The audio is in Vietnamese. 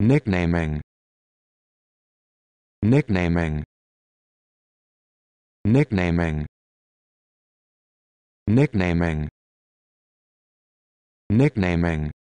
nicknaming nicknaming nicknaming nicknaming nicknaming